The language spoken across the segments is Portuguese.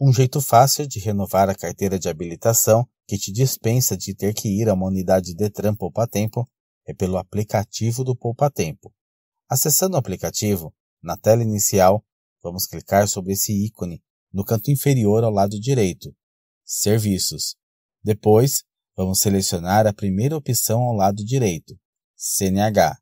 Um jeito fácil de renovar a carteira de habilitação, que te dispensa de ter que ir a uma unidade Detran tempo é pelo aplicativo do tempo Acessando o aplicativo, na tela inicial, vamos clicar sobre esse ícone no canto inferior ao lado direito, Serviços. Depois, vamos selecionar a primeira opção ao lado direito, CNH.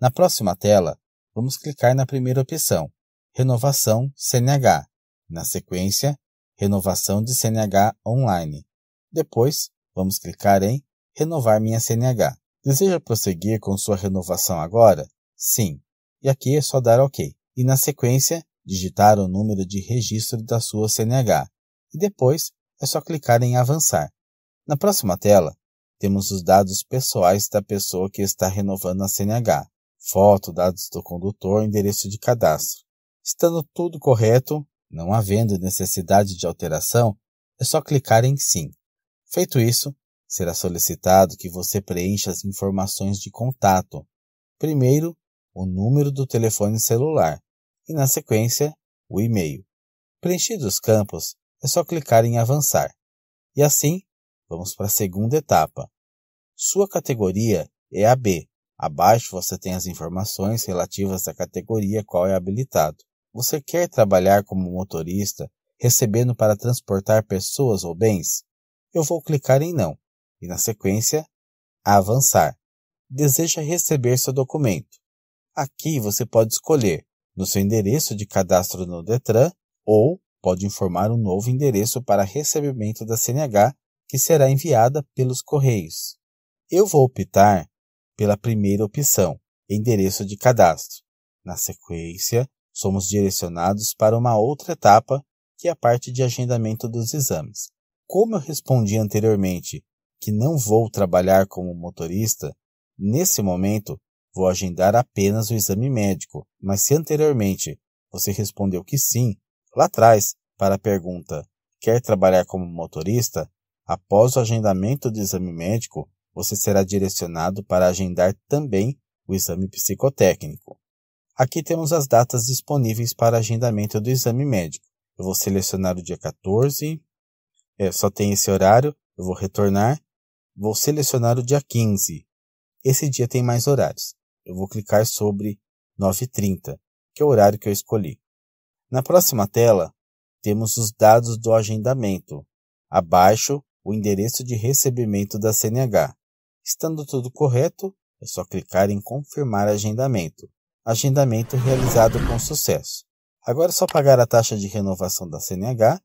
Na próxima tela, vamos clicar na primeira opção, Renovação CNH. Na sequência, Renovação de CNH online. Depois, vamos clicar em Renovar minha CNH. Deseja prosseguir com sua renovação agora? Sim. E aqui é só dar OK. E na sequência, digitar o número de registro da sua CNH. E depois, é só clicar em Avançar. Na próxima tela, temos os dados pessoais da pessoa que está renovando a CNH: foto, dados do condutor, endereço de cadastro. Estando tudo correto, não havendo necessidade de alteração, é só clicar em Sim. Feito isso, será solicitado que você preencha as informações de contato. Primeiro, o número do telefone celular e, na sequência, o e-mail. Preenchidos os campos, é só clicar em Avançar. E assim, vamos para a segunda etapa. Sua categoria é a B. Abaixo você tem as informações relativas à categoria qual é habilitado. Você quer trabalhar como motorista, recebendo para transportar pessoas ou bens? Eu vou clicar em Não e, na sequência, Avançar. Deseja receber seu documento. Aqui você pode escolher no seu endereço de cadastro no Detran ou pode informar um novo endereço para recebimento da CNH que será enviada pelos correios. Eu vou optar pela primeira opção, endereço de cadastro. Na sequência, somos direcionados para uma outra etapa, que é a parte de agendamento dos exames. Como eu respondi anteriormente que não vou trabalhar como motorista, nesse momento vou agendar apenas o exame médico, mas se anteriormente você respondeu que sim, lá atrás, para a pergunta quer trabalhar como motorista, após o agendamento do exame médico, você será direcionado para agendar também o exame psicotécnico. Aqui temos as datas disponíveis para agendamento do exame médico. Eu vou selecionar o dia 14, é, só tem esse horário, eu vou retornar. Vou selecionar o dia 15. Esse dia tem mais horários. Eu vou clicar sobre 9h30, que é o horário que eu escolhi. Na próxima tela, temos os dados do agendamento. Abaixo, o endereço de recebimento da CNH. Estando tudo correto, é só clicar em confirmar agendamento agendamento realizado com sucesso. Agora é só pagar a taxa de renovação da CNH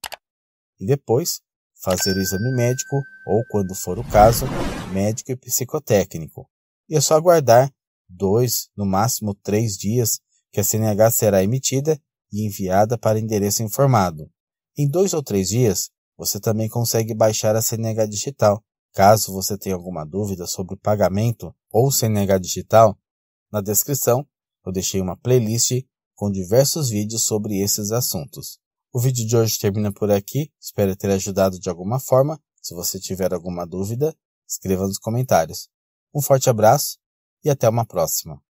e depois fazer o exame médico ou, quando for o caso, médico e psicotécnico. E é só aguardar dois, no máximo três dias que a CNH será emitida e enviada para endereço informado. Em dois ou três dias, você também consegue baixar a CNH digital. Caso você tenha alguma dúvida sobre o pagamento ou CNH digital, na descrição eu deixei uma playlist com diversos vídeos sobre esses assuntos. O vídeo de hoje termina por aqui, espero ter ajudado de alguma forma. Se você tiver alguma dúvida, escreva nos comentários. Um forte abraço e até uma próxima.